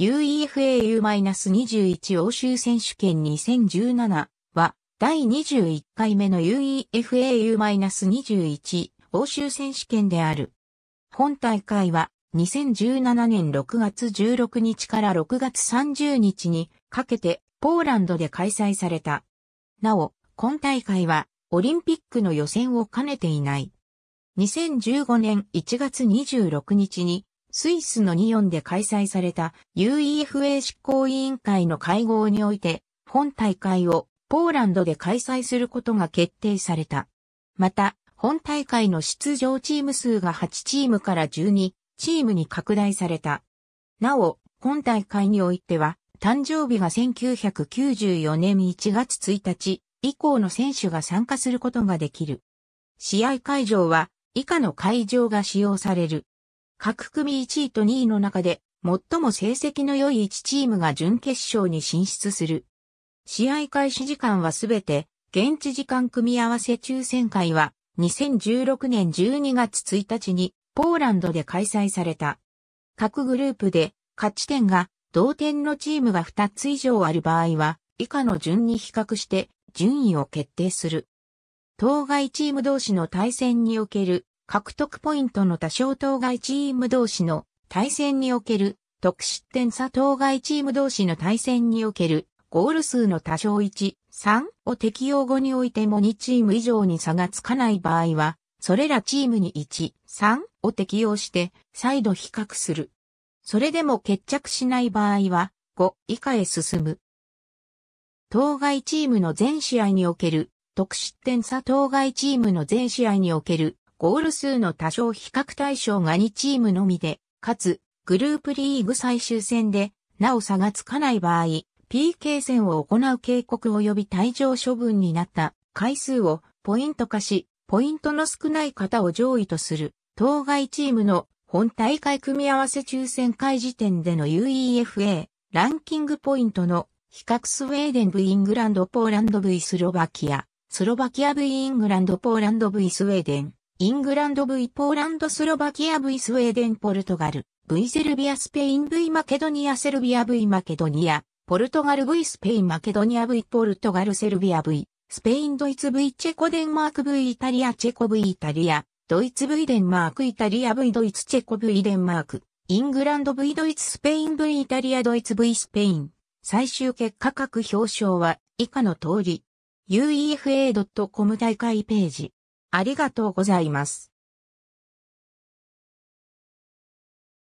UEFA-21 u 欧州選手権2017は第21回目の UEFA-21 u 欧州選手権である。本大会は2017年6月16日から6月30日にかけてポーランドで開催された。なお、今大会はオリンピックの予選を兼ねていない。2015年1月26日にスイスのニオンで開催された UEFA 執行委員会の会合において、本大会をポーランドで開催することが決定された。また、本大会の出場チーム数が8チームから12チームに拡大された。なお、本大会においては、誕生日が1994年1月1日以降の選手が参加することができる。試合会場は以下の会場が使用される。各組1位と2位の中で、最も成績の良い1チームが準決勝に進出する。試合開始時間はすべて、現地時間組み合わせ抽選会は、2016年12月1日に、ポーランドで開催された。各グループで、勝ち点が、同点のチームが2つ以上ある場合は、以下の順に比較して、順位を決定する。当該チーム同士の対戦における獲得ポイントの多少当該チーム同士の対戦における得失点差当該チーム同士の対戦におけるゴール数の多少1、3を適用後においても2チーム以上に差がつかない場合は、それらチームに1、3を適用して再度比較する。それでも決着しない場合は5以下へ進む。当該チームの全試合における得失点差当該チームの全試合におけるゴール数の多少比較対象が2チームのみで、かつ、グループリーグ最終戦で、なお差がつかない場合、PK 戦を行う警告及び退場処分になった回数をポイント化し、ポイントの少ない方を上位とする、当該チームの本大会組み合わせ抽選会時点での UEFA ランキングポイントの比較スウェーデン V イングランドポーランド V スロバキア、スロバキア V イングランドポーランド V スウェーデン。イングランド V ポーランドスロバキア V スウェーデンポルトガル V セルビアスペイン V マケドニアセルビア V マケドニアポルトガル V スペインマケドニア V ポルトガルセルビア V スペインドイツ V チェコデンマーク V イタリアチェコ V イタリアドイツ V デンマークイタリア V ドイツチェコ V デンマークイングランド V ドイツスペイン V イタリアドイツ V スペイン最終結果各表彰は以下の通り uefa.com 大会ページありがとうございます。